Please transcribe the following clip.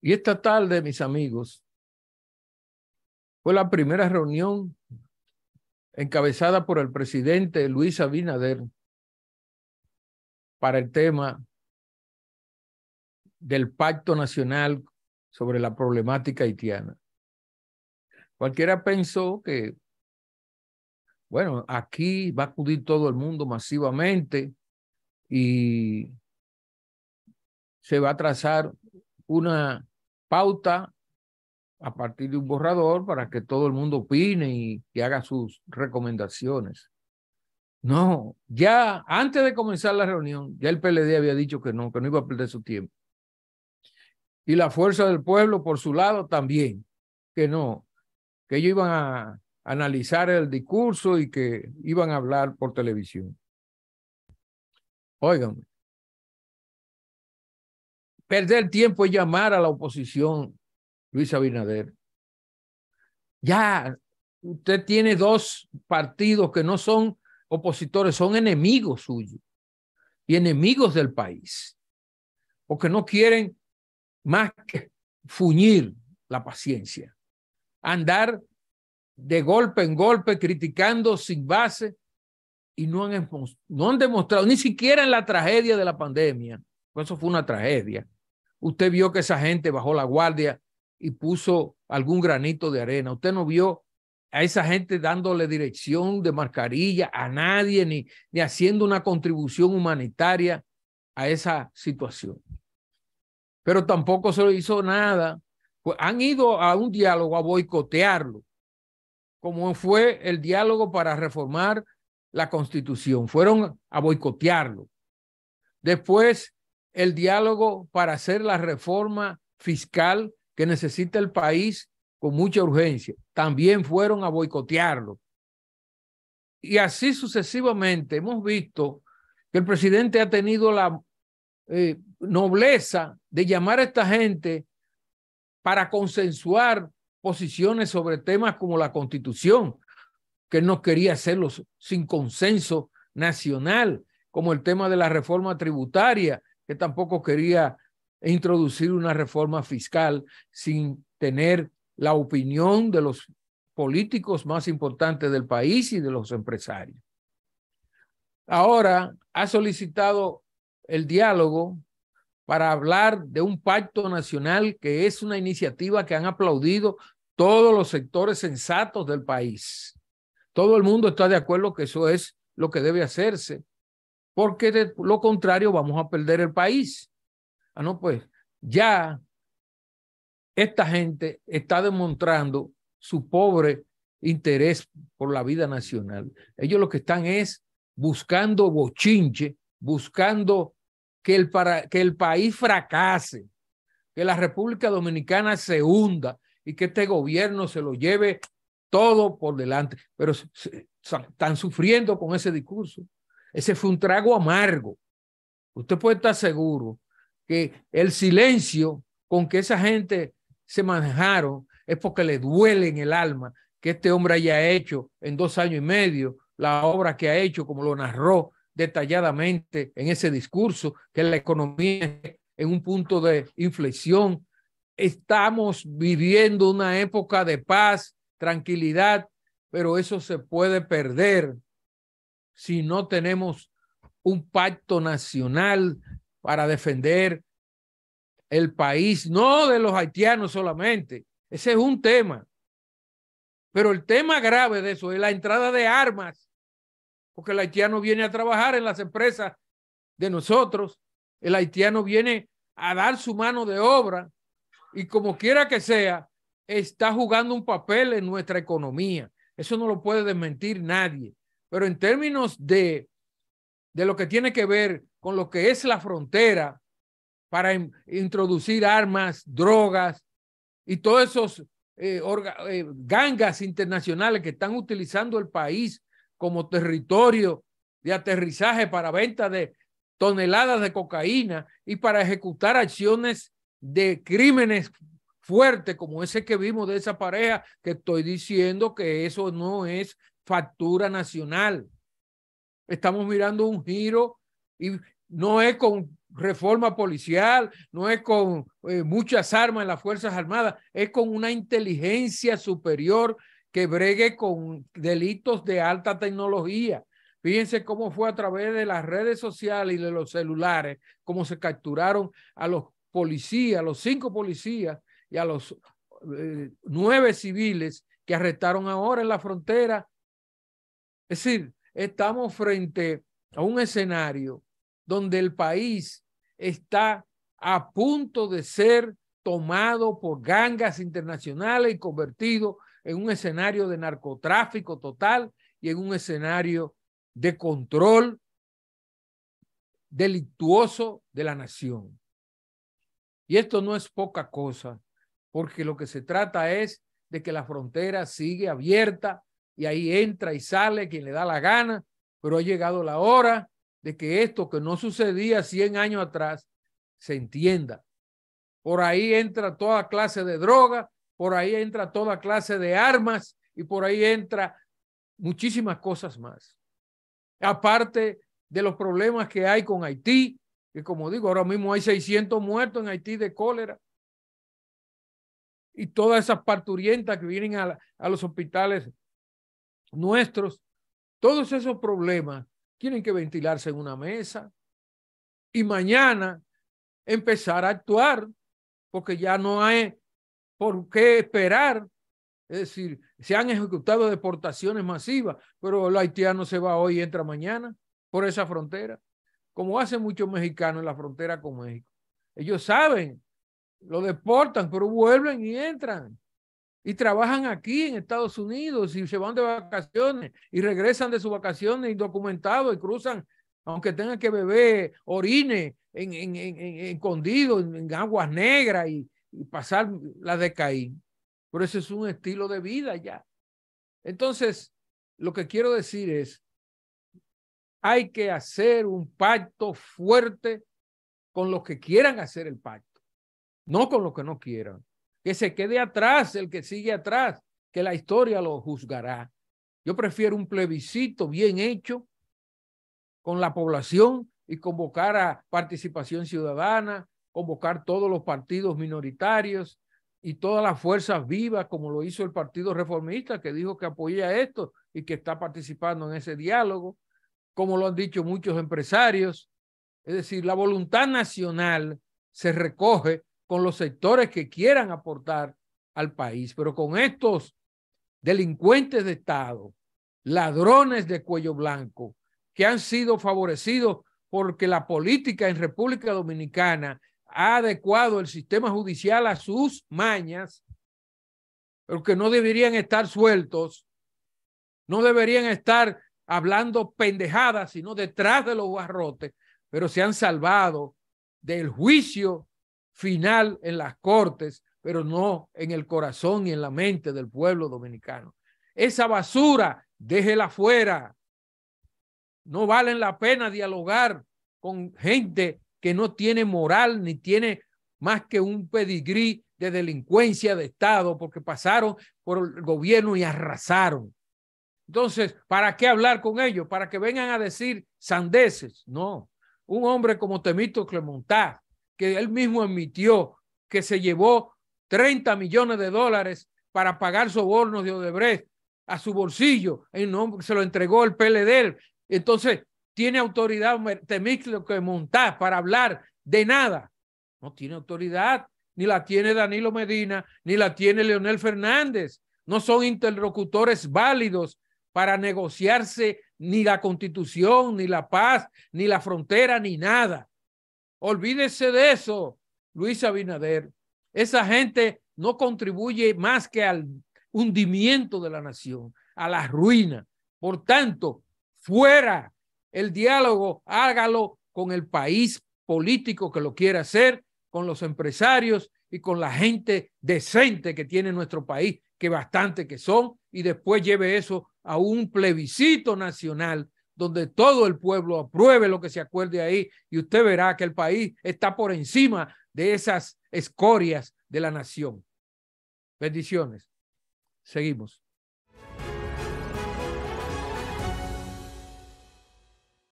Y esta tarde, mis amigos, fue la primera reunión encabezada por el presidente Luis Abinader para el tema del Pacto Nacional sobre la problemática haitiana. Cualquiera pensó que, bueno, aquí va a acudir todo el mundo masivamente y se va a trazar una pauta a partir de un borrador para que todo el mundo opine y que haga sus recomendaciones. No, ya antes de comenzar la reunión, ya el PLD había dicho que no, que no iba a perder su tiempo. Y la fuerza del pueblo, por su lado, también, que no, que ellos iban a analizar el discurso y que iban a hablar por televisión. Óiganme, Perder tiempo y llamar a la oposición, Luis Abinader. Ya, usted tiene dos partidos que no son opositores, son enemigos suyos y enemigos del país, porque no quieren más que fuñir la paciencia, andar de golpe en golpe criticando sin base y no han, no han demostrado, ni siquiera en la tragedia de la pandemia, eso fue una tragedia, Usted vio que esa gente bajó la guardia y puso algún granito de arena. Usted no vio a esa gente dándole dirección de mascarilla a nadie ni, ni haciendo una contribución humanitaria a esa situación. Pero tampoco se lo hizo nada. Pues, han ido a un diálogo a boicotearlo, como fue el diálogo para reformar la constitución. Fueron a boicotearlo. Después el diálogo para hacer la reforma fiscal que necesita el país con mucha urgencia. También fueron a boicotearlo. Y así sucesivamente hemos visto que el presidente ha tenido la eh, nobleza de llamar a esta gente para consensuar posiciones sobre temas como la constitución, que no quería hacerlos sin consenso nacional, como el tema de la reforma tributaria, que tampoco quería introducir una reforma fiscal sin tener la opinión de los políticos más importantes del país y de los empresarios. Ahora ha solicitado el diálogo para hablar de un pacto nacional que es una iniciativa que han aplaudido todos los sectores sensatos del país. Todo el mundo está de acuerdo que eso es lo que debe hacerse porque de lo contrario vamos a perder el país. Ah, no, pues ya esta gente está demostrando su pobre interés por la vida nacional. Ellos lo que están es buscando bochinche, buscando que el, para, que el país fracase, que la República Dominicana se hunda y que este gobierno se lo lleve todo por delante. Pero están sufriendo con ese discurso. Ese fue un trago amargo. Usted puede estar seguro que el silencio con que esa gente se manejaron es porque le duele en el alma que este hombre haya hecho en dos años y medio la obra que ha hecho, como lo narró detalladamente en ese discurso, que la economía en un punto de inflexión. Estamos viviendo una época de paz, tranquilidad, pero eso se puede perder si no tenemos un pacto nacional para defender el país, no de los haitianos solamente. Ese es un tema. Pero el tema grave de eso es la entrada de armas, porque el haitiano viene a trabajar en las empresas de nosotros, el haitiano viene a dar su mano de obra y como quiera que sea, está jugando un papel en nuestra economía. Eso no lo puede desmentir nadie. Pero en términos de, de lo que tiene que ver con lo que es la frontera para introducir armas, drogas y todos esos eh, eh, gangas internacionales que están utilizando el país como territorio de aterrizaje para venta de toneladas de cocaína y para ejecutar acciones de crímenes fuertes como ese que vimos de esa pareja, que estoy diciendo que eso no es factura nacional. Estamos mirando un giro y no es con reforma policial, no es con eh, muchas armas en las Fuerzas Armadas, es con una inteligencia superior que bregue con delitos de alta tecnología. Fíjense cómo fue a través de las redes sociales y de los celulares, cómo se capturaron a los policías, a los cinco policías y a los eh, nueve civiles que arrestaron ahora en la frontera es decir, estamos frente a un escenario donde el país está a punto de ser tomado por gangas internacionales y convertido en un escenario de narcotráfico total y en un escenario de control delictuoso de la nación. Y esto no es poca cosa, porque lo que se trata es de que la frontera sigue abierta y ahí entra y sale quien le da la gana, pero ha llegado la hora de que esto que no sucedía 100 años atrás se entienda. Por ahí entra toda clase de droga, por ahí entra toda clase de armas y por ahí entra muchísimas cosas más. Aparte de los problemas que hay con Haití, que como digo, ahora mismo hay 600 muertos en Haití de cólera. Y todas esas parturientas que vienen a, a los hospitales nuestros, todos esos problemas tienen que ventilarse en una mesa y mañana empezar a actuar, porque ya no hay por qué esperar. Es decir, se han ejecutado deportaciones masivas, pero el haitiano se va hoy y entra mañana por esa frontera, como hacen muchos mexicanos en la frontera con México. Ellos saben, lo deportan, pero vuelven y entran y trabajan aquí en Estados Unidos y se van de vacaciones y regresan de sus vacaciones indocumentados y cruzan, aunque tengan que beber orines en, en, en, escondido, en, aguas negras y, pasar la decaín. Pero ese es un estilo de vida ya. Entonces, lo que quiero decir es, hay que hacer un pacto fuerte con los que quieran hacer el pacto, no con los que no quieran que se quede atrás el que sigue atrás, que la historia lo juzgará. Yo prefiero un plebiscito bien hecho con la población y convocar a participación ciudadana, convocar todos los partidos minoritarios y todas las fuerzas vivas, como lo hizo el Partido Reformista, que dijo que apoya esto y que está participando en ese diálogo, como lo han dicho muchos empresarios. Es decir, la voluntad nacional se recoge con los sectores que quieran aportar al país, pero con estos delincuentes de Estado, ladrones de cuello blanco, que han sido favorecidos porque la política en República Dominicana ha adecuado el sistema judicial a sus mañas, pero que no deberían estar sueltos, no deberían estar hablando pendejadas, sino detrás de los barrotes, pero se han salvado del juicio final en las cortes, pero no en el corazón y en la mente del pueblo dominicano. Esa basura, déjela fuera. No valen la pena dialogar con gente que no tiene moral ni tiene más que un pedigrí de delincuencia de Estado porque pasaron por el gobierno y arrasaron. Entonces, ¿para qué hablar con ellos? ¿Para que vengan a decir sandeces? No. Un hombre como Temito Clementá, que él mismo admitió que se llevó 30 millones de dólares para pagar sobornos de Odebrecht a su bolsillo, en nombre, se lo entregó el PLD. Entonces, tiene autoridad Temixlo que montar para hablar de nada. No tiene autoridad, ni la tiene Danilo Medina, ni la tiene Leonel Fernández. No son interlocutores válidos para negociarse ni la constitución, ni la paz, ni la frontera, ni nada. Olvídese de eso, Luis Abinader. Esa gente no contribuye más que al hundimiento de la nación, a la ruina. Por tanto, fuera el diálogo, hágalo con el país político que lo quiera hacer, con los empresarios y con la gente decente que tiene nuestro país, que bastante que son, y después lleve eso a un plebiscito nacional donde todo el pueblo apruebe lo que se acuerde ahí y usted verá que el país está por encima de esas escorias de la nación. Bendiciones. Seguimos.